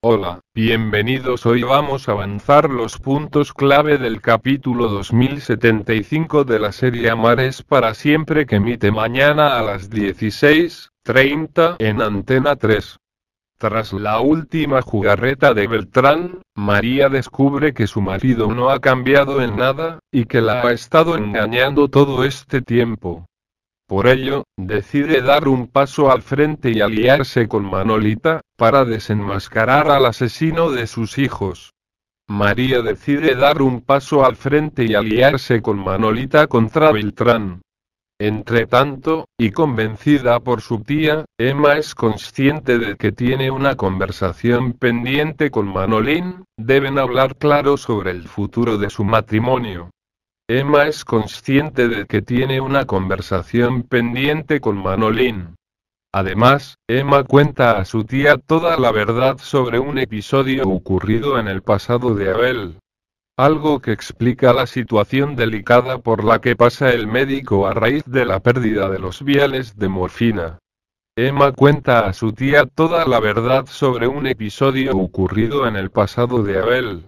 Hola, bienvenidos. Hoy vamos a avanzar los puntos clave del capítulo 2075 de la serie es para siempre que emite mañana a las 16.30 en Antena 3. Tras la última jugarreta de Beltrán, María descubre que su marido no ha cambiado en nada, y que la ha estado engañando todo este tiempo. Por ello, decide dar un paso al frente y aliarse con Manolita, para desenmascarar al asesino de sus hijos. María decide dar un paso al frente y aliarse con Manolita contra Beltrán. Entretanto, y convencida por su tía, Emma es consciente de que tiene una conversación pendiente con Manolín, deben hablar claro sobre el futuro de su matrimonio. Emma es consciente de que tiene una conversación pendiente con Manolín. Además, Emma cuenta a su tía toda la verdad sobre un episodio ocurrido en el pasado de Abel. Algo que explica la situación delicada por la que pasa el médico a raíz de la pérdida de los viales de morfina. Emma cuenta a su tía toda la verdad sobre un episodio ocurrido en el pasado de Abel.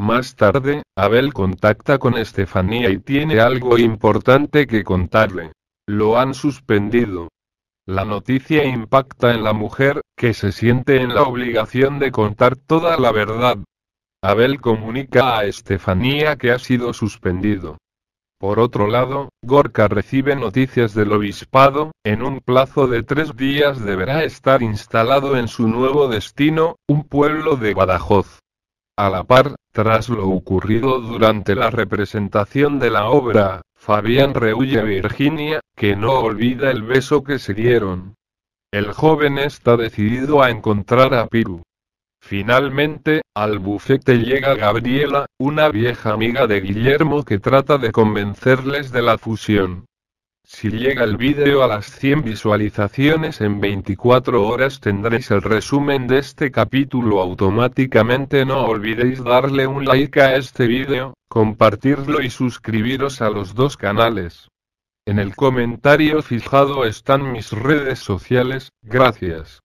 Más tarde, Abel contacta con Estefanía y tiene algo importante que contarle. Lo han suspendido. La noticia impacta en la mujer, que se siente en la obligación de contar toda la verdad. Abel comunica a Estefanía que ha sido suspendido. Por otro lado, Gorka recibe noticias del obispado, en un plazo de tres días deberá estar instalado en su nuevo destino, un pueblo de Badajoz. A la par, tras lo ocurrido durante la representación de la obra, Fabián rehuye a Virginia, que no olvida el beso que se dieron. El joven está decidido a encontrar a Piru. Finalmente, al bufete llega Gabriela, una vieja amiga de Guillermo que trata de convencerles de la fusión. Si llega el vídeo a las 100 visualizaciones en 24 horas tendréis el resumen de este capítulo automáticamente. No olvidéis darle un like a este vídeo, compartirlo y suscribiros a los dos canales. En el comentario fijado están mis redes sociales, gracias.